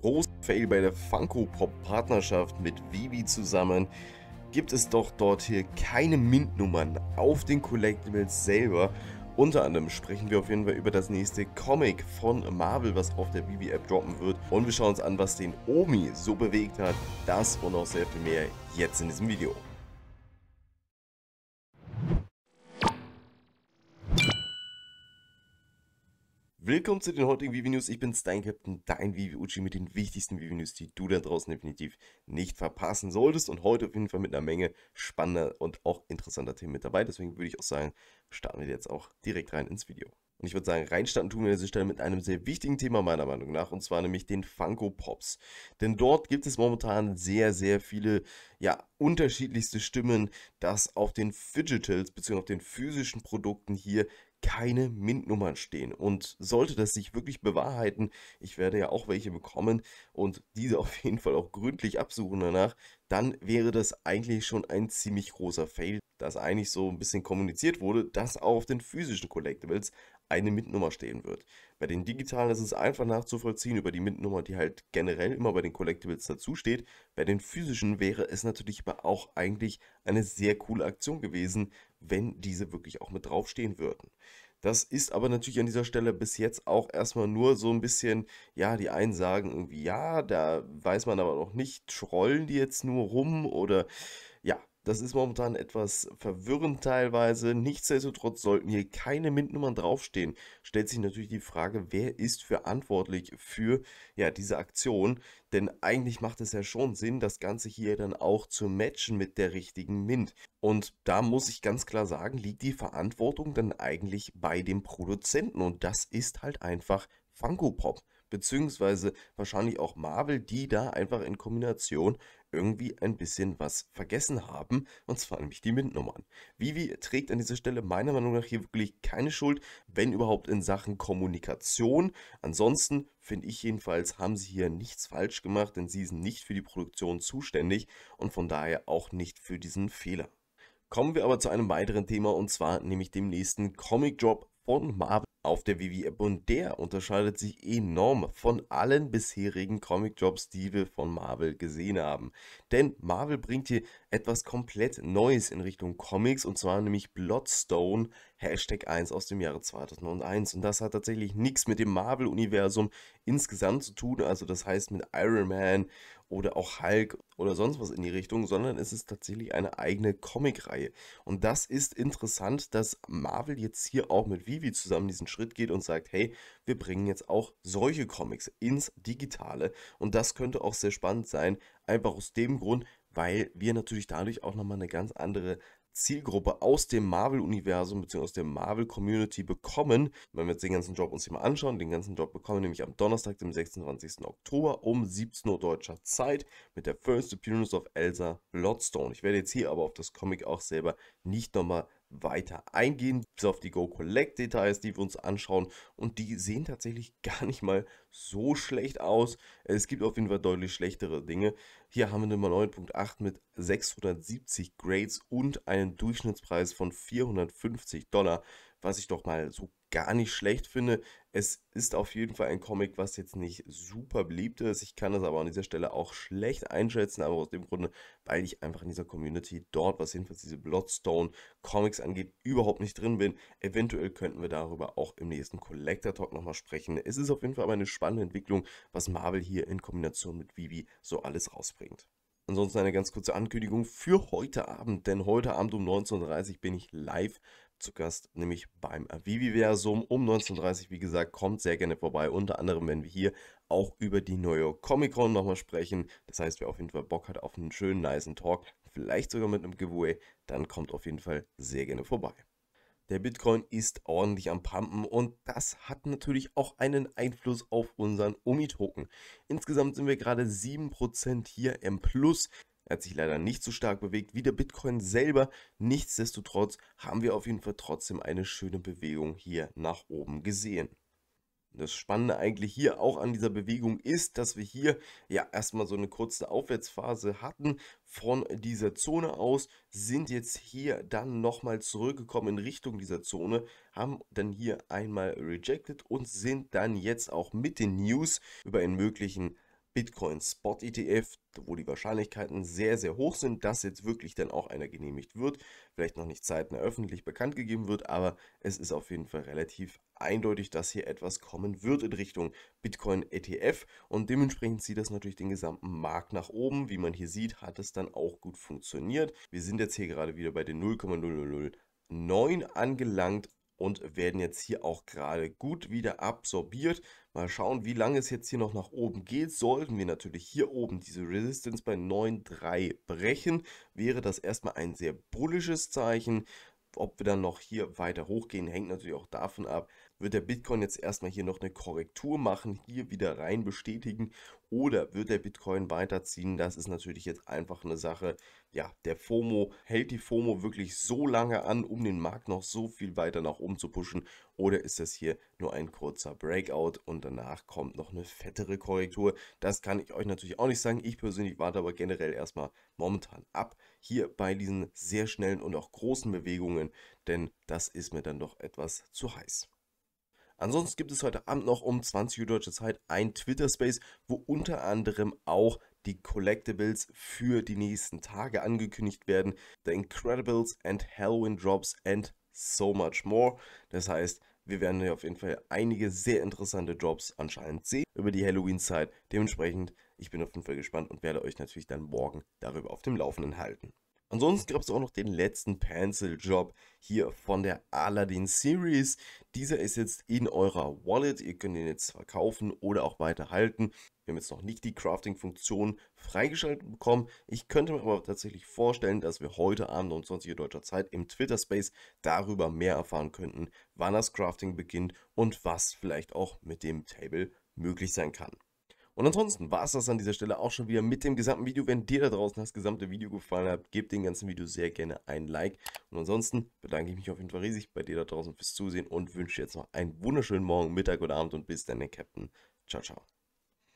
großen Fail bei der Funko Pop Partnerschaft mit Vivi zusammen gibt es doch dort hier keine Mint-Nummern auf den Collectibles selber. Unter anderem sprechen wir auf jeden Fall über das nächste Comic von Marvel, was auf der Vivi-App droppen wird. Und wir schauen uns an, was den Omi so bewegt hat. Das und noch sehr viel mehr jetzt in diesem Video. Willkommen zu den heutigen Vivi News. Ich bin Stein Captain, dein Vivi Uchi mit den wichtigsten Vivi News, die du da draußen definitiv nicht verpassen solltest. Und heute auf jeden Fall mit einer Menge spannender und auch interessanter Themen mit dabei. Deswegen würde ich auch sagen, starten wir jetzt auch direkt rein ins Video. Und ich würde sagen, reinstarten tun wir an dieser Stelle mit einem sehr wichtigen Thema meiner Meinung nach, und zwar nämlich den Funko Pops. Denn dort gibt es momentan sehr, sehr viele, ja, unterschiedlichste Stimmen, dass auf den Fidgetals bzw. auf den physischen Produkten hier keine MINT-Nummern stehen. Und sollte das sich wirklich bewahrheiten, ich werde ja auch welche bekommen und diese auf jeden Fall auch gründlich absuchen danach, dann wäre das eigentlich schon ein ziemlich großer Fail, dass eigentlich so ein bisschen kommuniziert wurde, dass auch auf den physischen Collectibles eine MINT-Nummer stehen wird. Bei den digitalen ist es einfach nachzuvollziehen über die MINT-Nummer, die halt generell immer bei den Collectibles dazu steht. Bei den physischen wäre es natürlich aber auch eigentlich eine sehr coole Aktion gewesen, wenn diese wirklich auch mit draufstehen würden. Das ist aber natürlich an dieser Stelle bis jetzt auch erstmal nur so ein bisschen, ja, die einen sagen irgendwie, ja, da weiß man aber noch nicht, trollen die jetzt nur rum oder das ist momentan etwas verwirrend teilweise. Nichtsdestotrotz sollten hier keine MINT-Nummern draufstehen. Stellt sich natürlich die Frage, wer ist verantwortlich für ja, diese Aktion? Denn eigentlich macht es ja schon Sinn, das Ganze hier dann auch zu matchen mit der richtigen MINT. Und da muss ich ganz klar sagen, liegt die Verantwortung dann eigentlich bei dem Produzenten. Und das ist halt einfach Funko Pop beziehungsweise wahrscheinlich auch Marvel, die da einfach in Kombination irgendwie ein bisschen was vergessen haben, und zwar nämlich die MINT-Nummern. Vivi trägt an dieser Stelle meiner Meinung nach hier wirklich keine Schuld, wenn überhaupt in Sachen Kommunikation. Ansonsten finde ich jedenfalls, haben sie hier nichts falsch gemacht, denn sie sind nicht für die Produktion zuständig und von daher auch nicht für diesen Fehler. Kommen wir aber zu einem weiteren Thema und zwar nämlich dem nächsten Comic Drop von Marvel auf der Vivi-App e und der unterscheidet sich enorm von allen bisherigen Comic-Jobs, die wir von Marvel gesehen haben. Denn Marvel bringt hier etwas komplett Neues in Richtung Comics und zwar nämlich Bloodstone Hashtag 1 aus dem Jahre 2001 und das hat tatsächlich nichts mit dem Marvel-Universum insgesamt zu tun, also das heißt mit Iron Man oder auch Hulk oder sonst was in die Richtung, sondern es ist tatsächlich eine eigene Comicreihe. Und das ist interessant, dass Marvel jetzt hier auch mit Vivi zusammen diesen Schritt geht und sagt, hey, wir bringen jetzt auch solche Comics ins Digitale. Und das könnte auch sehr spannend sein, einfach aus dem Grund, weil wir natürlich dadurch auch nochmal eine ganz andere Zielgruppe aus dem Marvel-Universum bzw. aus der Marvel-Community bekommen. Wenn wir uns den ganzen Job uns hier mal anschauen, den ganzen Job bekommen wir nämlich am Donnerstag, dem 26. Oktober um 17 Uhr deutscher Zeit mit der First Appearance of Elsa Bloodstone. Ich werde jetzt hier aber auf das Comic auch selber nicht nochmal weiter eingehen, bis auf die Go Collect Details, die wir uns anschauen und die sehen tatsächlich gar nicht mal so schlecht aus. Es gibt auf jeden Fall deutlich schlechtere Dinge. Hier haben wir Nummer 9.8 mit 670 Grades und einen Durchschnittspreis von 450 Dollar, was ich doch mal so gar nicht schlecht finde. Es ist auf jeden Fall ein Comic, was jetzt nicht super beliebt ist. Ich kann das aber an dieser Stelle auch schlecht einschätzen, aber aus dem Grunde, weil ich einfach in dieser Community dort, was jedenfalls diese Bloodstone Comics angeht, überhaupt nicht drin bin. Eventuell könnten wir darüber auch im nächsten Collector Talk nochmal sprechen. Es ist auf jeden Fall aber eine spannende Entwicklung, was Marvel hier in Kombination mit Vivi so alles rausbringt. Ansonsten eine ganz kurze Ankündigung für heute Abend, denn heute Abend um 19.30 Uhr bin ich live zu Gast, nämlich beim Viviversum um 19.30 Uhr. Wie gesagt, kommt sehr gerne vorbei. Unter anderem wenn wir hier auch über die neue Comic-Con nochmal sprechen. Das heißt, wer auf jeden Fall Bock hat auf einen schönen, niceen Talk, vielleicht sogar mit einem Giveaway, dann kommt auf jeden Fall sehr gerne vorbei. Der Bitcoin ist ordentlich am Pumpen und das hat natürlich auch einen Einfluss auf unseren Omi-Token. Insgesamt sind wir gerade 7% hier im Plus hat sich leider nicht so stark bewegt wie der Bitcoin selber. Nichtsdestotrotz haben wir auf jeden Fall trotzdem eine schöne Bewegung hier nach oben gesehen. Das Spannende eigentlich hier auch an dieser Bewegung ist, dass wir hier ja erstmal so eine kurze Aufwärtsphase hatten. Von dieser Zone aus sind jetzt hier dann nochmal zurückgekommen in Richtung dieser Zone, haben dann hier einmal rejected und sind dann jetzt auch mit den News über einen möglichen Bitcoin Spot ETF, wo die Wahrscheinlichkeiten sehr, sehr hoch sind, dass jetzt wirklich dann auch einer genehmigt wird. Vielleicht noch nicht zeitnah öffentlich bekannt gegeben wird, aber es ist auf jeden Fall relativ eindeutig, dass hier etwas kommen wird in Richtung Bitcoin ETF und dementsprechend zieht das natürlich den gesamten Markt nach oben. Wie man hier sieht, hat es dann auch gut funktioniert. Wir sind jetzt hier gerade wieder bei den 0,000 angelangt und werden jetzt hier auch gerade gut wieder absorbiert. Mal schauen, wie lange es jetzt hier noch nach oben geht. Sollten wir natürlich hier oben diese Resistance bei 9,3 brechen, wäre das erstmal ein sehr bullisches Zeichen. Ob wir dann noch hier weiter hochgehen, hängt natürlich auch davon ab, wird der Bitcoin jetzt erstmal hier noch eine Korrektur machen, hier wieder rein bestätigen oder wird der Bitcoin weiterziehen? Das ist natürlich jetzt einfach eine Sache. Ja, der FOMO hält die FOMO wirklich so lange an, um den Markt noch so viel weiter nach oben zu pushen? Oder ist das hier nur ein kurzer Breakout und danach kommt noch eine fettere Korrektur? Das kann ich euch natürlich auch nicht sagen. Ich persönlich warte aber generell erstmal momentan ab hier bei diesen sehr schnellen und auch großen Bewegungen, denn das ist mir dann doch etwas zu heiß. Ansonsten gibt es heute Abend noch um 20 Uhr deutsche Zeit ein Twitter-Space, wo unter anderem auch die Collectibles für die nächsten Tage angekündigt werden. The Incredibles and Halloween Drops and so much more. Das heißt, wir werden hier auf jeden Fall einige sehr interessante Drops anscheinend sehen über die Halloween-Zeit. Dementsprechend, ich bin auf jeden Fall gespannt und werde euch natürlich dann morgen darüber auf dem Laufenden halten. Ansonsten gab es auch noch den letzten Pencil-Job hier von der Aladdin Series. Dieser ist jetzt in eurer Wallet. Ihr könnt ihn jetzt verkaufen oder auch weiterhalten. Wir haben jetzt noch nicht die Crafting-Funktion freigeschaltet bekommen. Ich könnte mir aber tatsächlich vorstellen, dass wir heute Abend um 20 Uhr deutscher Zeit im Twitter-Space darüber mehr erfahren könnten, wann das Crafting beginnt und was vielleicht auch mit dem Table möglich sein kann. Und ansonsten war es das an dieser Stelle auch schon wieder mit dem gesamten Video. Wenn dir da draußen das gesamte Video gefallen hat, gib dem ganzen Video sehr gerne ein Like. Und ansonsten bedanke ich mich auf jeden Fall riesig bei dir da draußen fürs Zusehen und wünsche jetzt noch einen wunderschönen Morgen, Mittag oder Abend und bis dann, der Captain. Ciao, ciao.